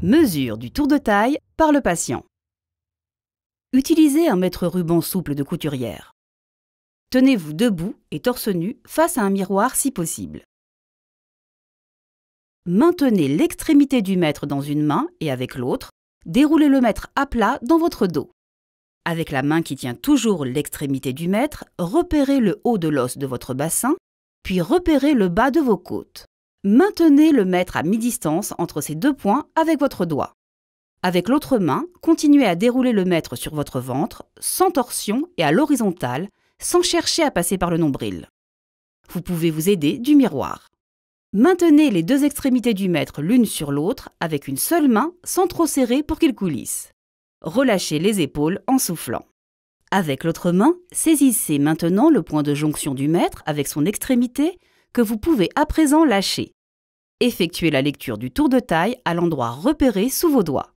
Mesure du tour de taille par le patient. Utilisez un mètre ruban souple de couturière. Tenez-vous debout et torse nu face à un miroir si possible. Maintenez l'extrémité du mètre dans une main et avec l'autre, déroulez le mètre à plat dans votre dos. Avec la main qui tient toujours l'extrémité du mètre, repérez le haut de l'os de votre bassin, puis repérez le bas de vos côtes. Maintenez le mètre à mi-distance entre ces deux points avec votre doigt. Avec l'autre main, continuez à dérouler le mètre sur votre ventre, sans torsion et à l'horizontale, sans chercher à passer par le nombril. Vous pouvez vous aider du miroir. Maintenez les deux extrémités du mètre l'une sur l'autre avec une seule main sans trop serrer pour qu'il coulisse. Relâchez les épaules en soufflant. Avec l'autre main, saisissez maintenant le point de jonction du mètre avec son extrémité que vous pouvez à présent lâcher. Effectuez la lecture du tour de taille à l'endroit repéré sous vos doigts.